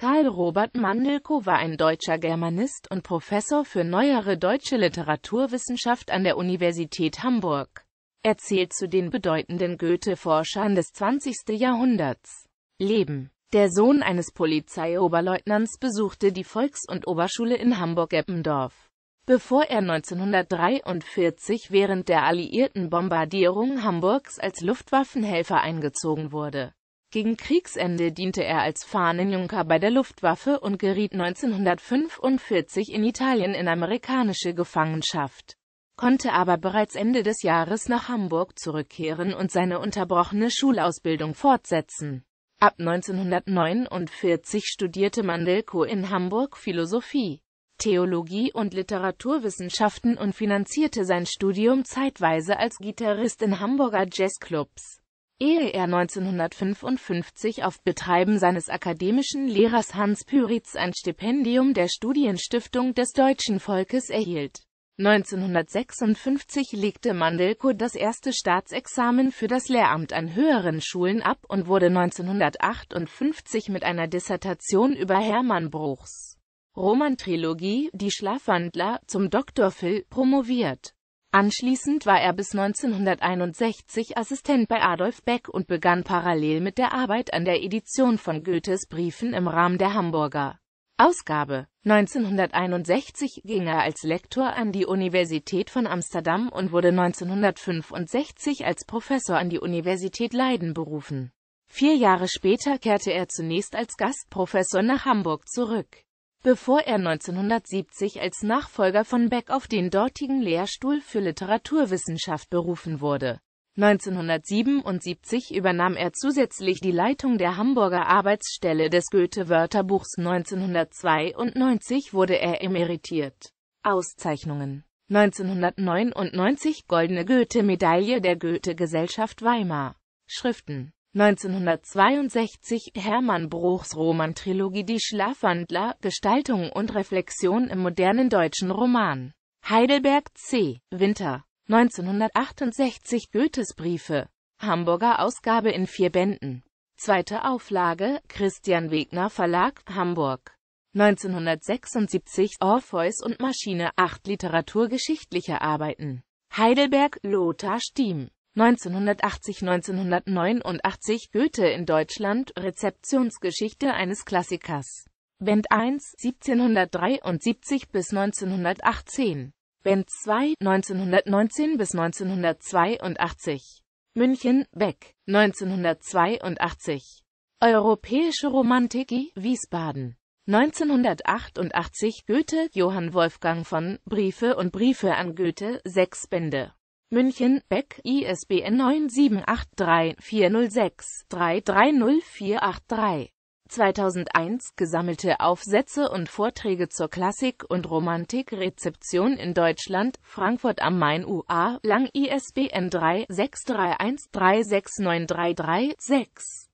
Karl Robert Mandelko war ein deutscher Germanist und Professor für neuere deutsche Literaturwissenschaft an der Universität Hamburg. Er zählt zu den bedeutenden Goethe-Forschern des 20. Jahrhunderts. Leben Der Sohn eines Polizeioberleutnants besuchte die Volks- und Oberschule in Hamburg-Eppendorf. Bevor er 1943 während der alliierten Bombardierung Hamburgs als Luftwaffenhelfer eingezogen wurde, gegen Kriegsende diente er als Fahnenjunker bei der Luftwaffe und geriet 1945 in Italien in amerikanische Gefangenschaft, konnte aber bereits Ende des Jahres nach Hamburg zurückkehren und seine unterbrochene Schulausbildung fortsetzen. Ab 1949 studierte Mandelko in Hamburg Philosophie, Theologie und Literaturwissenschaften und finanzierte sein Studium zeitweise als Gitarrist in Hamburger Jazzclubs ehe er 1955 auf Betreiben seines akademischen Lehrers Hans Pyritz ein Stipendium der Studienstiftung des deutschen Volkes erhielt. 1956 legte Mandelko das erste Staatsexamen für das Lehramt an höheren Schulen ab und wurde 1958 mit einer Dissertation über Hermann Bruchs Romantrilogie Die Schlafwandler zum Dr. Phil promoviert. Anschließend war er bis 1961 Assistent bei Adolf Beck und begann parallel mit der Arbeit an der Edition von Goethes Briefen im Rahmen der Hamburger Ausgabe. 1961 ging er als Lektor an die Universität von Amsterdam und wurde 1965 als Professor an die Universität Leiden berufen. Vier Jahre später kehrte er zunächst als Gastprofessor nach Hamburg zurück bevor er 1970 als Nachfolger von Beck auf den dortigen Lehrstuhl für Literaturwissenschaft berufen wurde. 1977 übernahm er zusätzlich die Leitung der Hamburger Arbeitsstelle des Goethe-Wörterbuchs, 1992 wurde er emeritiert. Auszeichnungen 1999 Goldene Goethe-Medaille der Goethe-Gesellschaft Weimar Schriften 1962 Hermann Bruchs Roman Trilogie Die Schlafwandler, Gestaltung und Reflexion im modernen deutschen Roman. Heidelberg C. Winter. 1968 Goethes Briefe. Hamburger Ausgabe in vier Bänden. Zweite Auflage, Christian Wegner Verlag, Hamburg. 1976 Orpheus und Maschine, acht literaturgeschichtliche Arbeiten. Heidelberg, Lothar Stiem. 1980-1989 Goethe in Deutschland, Rezeptionsgeschichte eines Klassikers. Band 1 1773 bis 1918. Band 2 1919 bis 1982. München, Beck 1982. Europäische Romantik, Wiesbaden 1988 Goethe, Johann Wolfgang von Briefe und Briefe an Goethe, sechs Bände. München, Beck, ISBN 9783406-330483. 2001 Gesammelte Aufsätze und Vorträge zur Klassik- und Romantik Rezeption in Deutschland, Frankfurt am Main UA, Lang ISBN 3 631 36933 6.